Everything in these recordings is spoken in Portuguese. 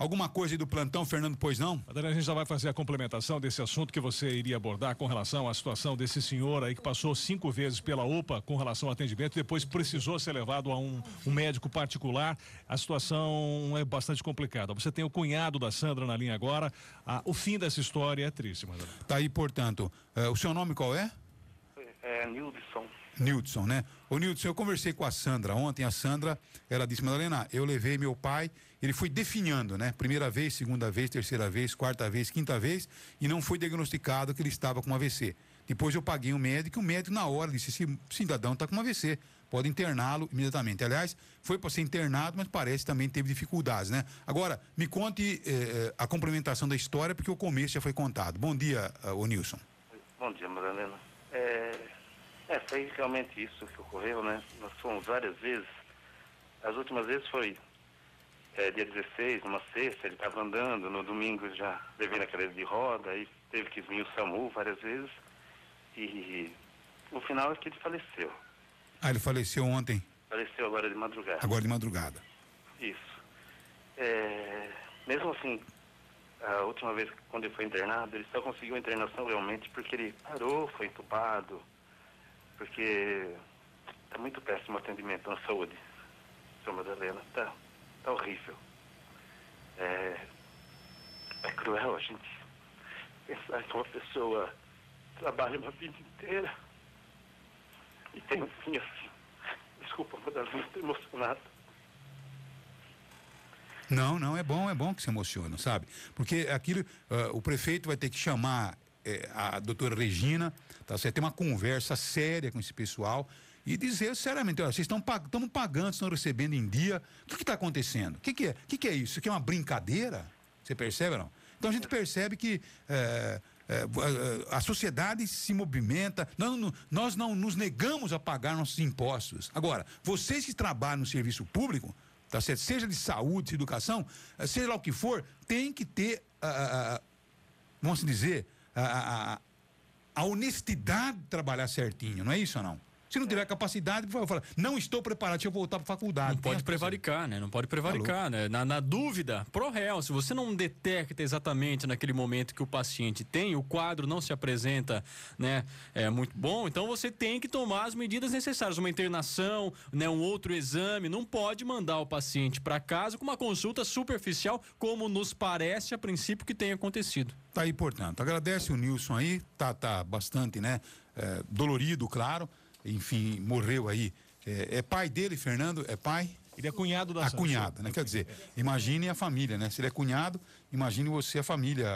Alguma coisa aí do plantão, Fernando, pois não? Adriano, a gente já vai fazer a complementação desse assunto que você iria abordar com relação à situação desse senhor aí que passou cinco vezes pela UPA com relação ao atendimento, e depois precisou ser levado a um, um médico particular. A situação é bastante complicada. Você tem o cunhado da Sandra na linha agora. Ah, o fim dessa história é triste, Madalena. Tá aí, portanto. Eh, o seu nome qual é? É, Nildson. Nildson, né? Ô Nildson, eu conversei com a Sandra ontem, a Sandra, ela disse, Madalena, eu levei meu pai, ele foi definhando, né? Primeira vez, segunda vez, terceira vez, quarta vez, quinta vez, e não foi diagnosticado que ele estava com AVC. Depois eu paguei um médico, e o médico na hora disse, esse cidadão está com AVC, pode interná-lo imediatamente. Aliás, foi para ser internado, mas parece que também teve dificuldades, né? Agora, me conte eh, eh a complementação da história, porque o começo já foi contado. Bom dia, eh, ô Nilson. Bom dia, Madalena. É, é, foi realmente isso que ocorreu, né? Nós fomos várias vezes. As últimas vezes foi é, dia 16, numa sexta, ele estava andando, no domingo já levei na cadeira de roda, aí teve que vir o SAMU várias vezes. E o final é que ele faleceu. Ah, ele faleceu ontem? Faleceu agora de madrugada. Agora de madrugada. Isso. É, mesmo assim, a última vez quando ele foi internado, ele só conseguiu a internação realmente porque ele parou, foi entubado porque está muito péssimo o atendimento na saúde. São Madalena, está tá horrível. É, é cruel a gente pensar que uma pessoa trabalha uma vida inteira e tem um fim assim. Desculpa, Madalena, estou emocionado. Não, não, é bom, é bom que se emociona, sabe? Porque aquilo, uh, o prefeito vai ter que chamar é, a doutora Regina, tá certo? Ter uma conversa séria com esse pessoal e dizer seriamente, olha, vocês estão pag pagando, estão recebendo em dia, o que está acontecendo? O que, que, é? O que, que, é isso? Isso aqui é uma brincadeira? Você percebe ou não? Então a gente percebe que é, é, a sociedade se movimenta, nós não, nós não nos negamos a pagar nossos impostos. Agora, vocês que trabalham no serviço público, tá certo? seja de saúde, de educação, é, seja lá o que for, tem que ter, vamos dizer, a, a, a honestidade trabalhar certinho, não é isso ou não? Se não tiver capacidade, por favor, fala, não estou preparado, deixa eu voltar para a faculdade. Não pode prevaricar, né? Não pode prevaricar, tá né? Na, na dúvida, pro réu, se você não detecta exatamente naquele momento que o paciente tem, o quadro não se apresenta, né? É muito bom, então você tem que tomar as medidas necessárias, uma internação, né? Um outro exame, não pode mandar o paciente para casa com uma consulta superficial, como nos parece a princípio que tem acontecido. Tá aí, portanto, agradece o Nilson aí, tá, tá bastante, né? É, dolorido, claro enfim, morreu aí. É, é, pai dele, Fernando? É pai? Ele é cunhado da a cunhada, né? Quer dizer, imagine a família, né? Se ele é cunhado, imagine você, a família,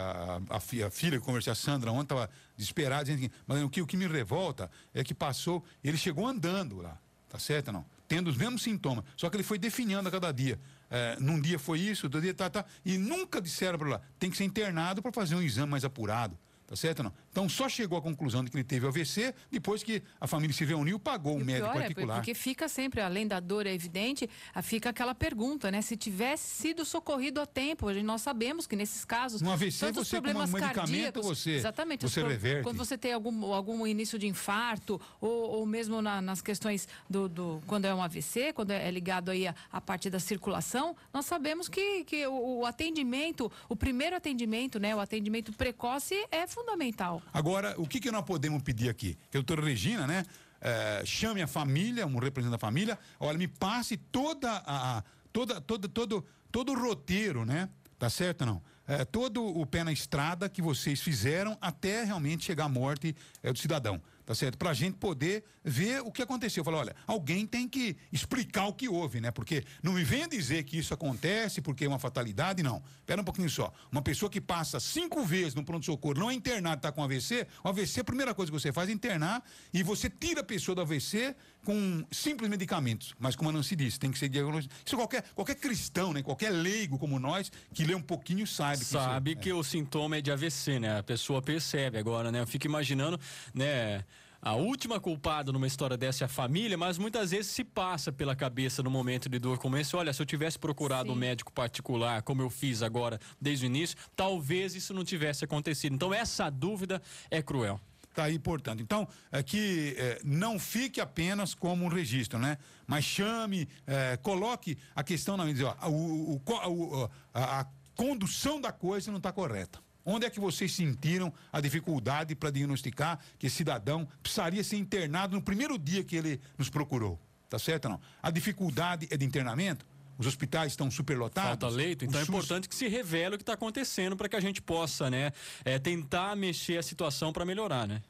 a, a, filha, eu conversei a Sandra ontem, estava desesperada, dizendo que, mas o que, o que me revolta é que passou, ele chegou andando lá, tá certo não? Tendo os mesmos sintomas, só que ele foi definindo a cada dia. É, num dia foi isso, outro dia tá, tá, e nunca disseram para lá, tem que ser internado para fazer um exame mais apurado, tá certo não? Então só chegou à conclusão de que ele teve AVC depois que a família se reuniu, pagou e um médico é, particular. É porque fica sempre, além da dor é evidente, ah, fica aquela pergunta, né? Se tivesse sido socorrido a tempo, nós sabemos que nesses casos, no AVC, tantos você problemas com um cardíacos, você, exatamente, você reverte. quando você tem algum, algum início de infarto ou, ou mesmo na, nas questões do, do, quando é um AVC, quando é, é ligado aí a, a parte da circulação, nós sabemos que, que o, o atendimento, o primeiro atendimento, né, o atendimento precoce é fundamental. Agora, o que, que nós podemos pedir aqui? Que a doutora Regina, né, é, chame a família, um representante da família, olha, me passe toda a. a toda, todo, todo, todo o roteiro, né? Tá certo não? É, todo o pé na estrada que vocês fizeram até realmente chegar à morte é, do cidadão tá certo? Para a gente poder ver o que aconteceu. Falar, olha, alguém tem que explicar o que houve, né? Porque não me venha dizer que isso acontece porque é uma fatalidade, não. Pera um pouquinho só. Uma pessoa que passa cinco vezes no pronto-socorro, não é internada, está com AVC, o AVC, a primeira coisa que você faz é internar e você tira a pessoa do AVC com simples medicamentos. Mas como a Nancy disse, tem que ser diagnóstico Isso qualquer, qualquer cristão, né? Qualquer leigo como nós, que lê um pouquinho, sabe. Que sabe isso, é. que é. o sintoma é de AVC, né? A pessoa percebe agora, né? Eu fico imaginando, né? A última culpada numa história dessa é a família, mas muitas vezes se passa pela cabeça no momento de dor como esse. Olha, se eu tivesse procurado Sim. um médico particular, como eu fiz agora desde o início, talvez isso não tivesse acontecido. Então, essa dúvida é cruel. Tá aí, portanto. Então, é que é, não fique apenas como um registro, né? Mas chame, é, coloque a questão na mesa. o, o, o, a, a condução da coisa não está correta. Onde é que vocês sentiram a dificuldade para diagnosticar que esse cidadão precisaria ser internado no primeiro dia que ele nos procurou? Tá certo não? A dificuldade é de internamento? Os hospitais estão superlotados. Falta leito, então é SUS... é importante que se revele o que está acontecendo para que a gente possa, né, é, tentar mexer a situação para melhorar, né?